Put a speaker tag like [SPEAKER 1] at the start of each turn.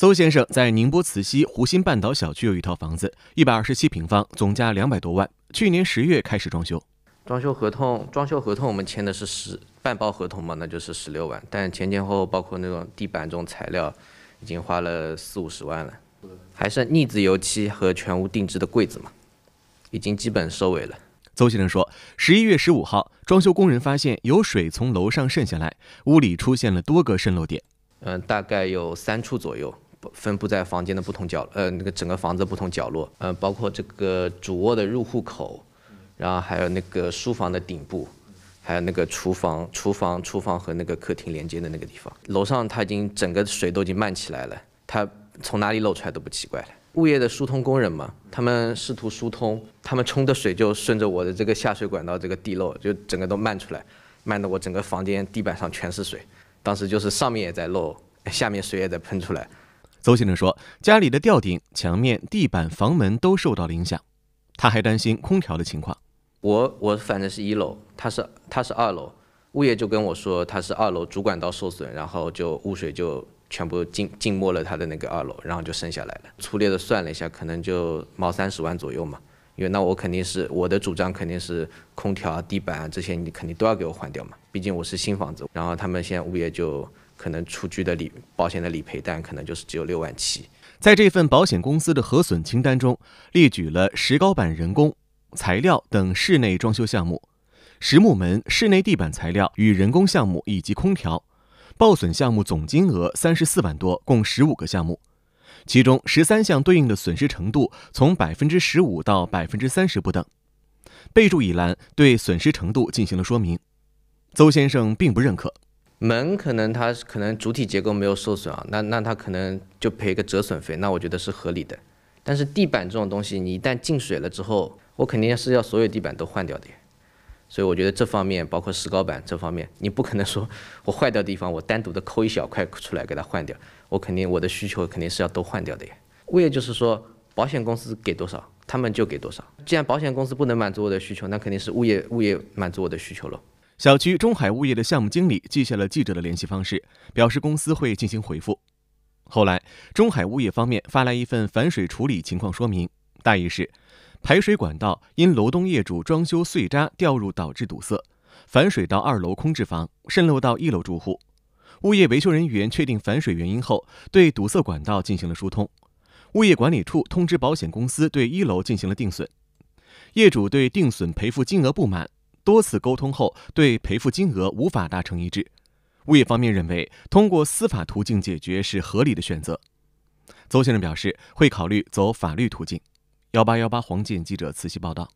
[SPEAKER 1] 邹先生在宁波慈溪湖心半岛小区有一套房子，一百二十七平方，总价两百多万。去年十月开始装修，
[SPEAKER 2] 装修合同，装修合同我们签的是十半包合同嘛，那就是十六万。但前前后后包括那种地板、这种材料，已经花了四五十万了，还剩腻子、油漆和全屋定制的柜子嘛，已经基本收尾了。邹先生说，十一月十五号，装修工人发现有
[SPEAKER 1] 水从楼上渗下来，屋里出现了多个渗漏点，
[SPEAKER 2] 嗯，大概有三处左右。分布在房间的不同角，呃，那个整个房子不同角落，呃，包括这个主卧的入户口，然后还有那个书房的顶部，还有那个厨房、厨房、厨房和那个客厅连接的那个地方。楼上它已经整个水都已经漫起来了，它从哪里漏出来都不奇怪了。物业的疏通工人嘛，他们试图疏通，他们冲的水就顺着我的这个下水管道这个地漏就整个都漫出来，漫得我整个房间地板上全是水。当时就是上面也在漏，下面水也在喷出
[SPEAKER 1] 来。邹先生说：“家里的吊顶、墙面、地板、房门都受到了影响，他还担心空调的情况。
[SPEAKER 2] 我我反正是一楼，他是他是二楼，物业就跟我说他是二楼主管道受损，然后就污水就全部浸浸没了他的那个二楼，然后就剩下来了。粗略的算了一下，可能就毛三十万左右嘛。因为那我肯定是我的主张肯定是空调、地板啊这些你肯定都要给我换掉嘛，毕竟我是新房子。然后他们现在物业就。”可能出具的理保险的理赔单可能就是只有六万七，
[SPEAKER 1] 在这份保险公司的核损清单中列举了石膏板、人工材料等室内装修项目，实木门、室内地板材料与人工项目以及空调报损项目总金额三十四万多，共十五个项目，其中十三项对应的损失程度从百分之十五到百分之三十不等，备注一栏对损失程度进行了说明，邹先生并不认可。
[SPEAKER 2] 门可能它可能主体结构没有受损啊，那那它可能就赔个折损费，那我觉得是合理的。但是地板这种东西，你一旦进水了之后，我肯定是要所有地板都换掉的。所以我觉得这方面，包括石膏板这方面，你不可能说我坏掉地方，我单独的抠一小块出来给它换掉，我肯定我的需求肯定是要都换掉的呀。物业就是说，保险公司给多少，他们就给多少。既然保险公司不能满足我的需求，那肯定是物业物业满足我的需求了。小区中
[SPEAKER 1] 海物业的项目经理记下了记者的联系方式，表示公司会进行回复。后来，中海物业方面发来一份反水处理情况说明，大意是：排水管道因楼栋业主装修碎渣掉入导致堵塞，反水到二楼空置房，渗漏到一楼住户。物业维修人员确定反水原因后，对堵塞管道进行了疏通。物业管理处通知保险公司对一楼进行了定损，业主对定损赔付金额不满。多次沟通后，对赔付金额无法达成一致，物业方面认为通过司法途径解决是合理的选择。邹先生表示会考虑走法律途径。幺八幺八，黄建记者，慈溪报道。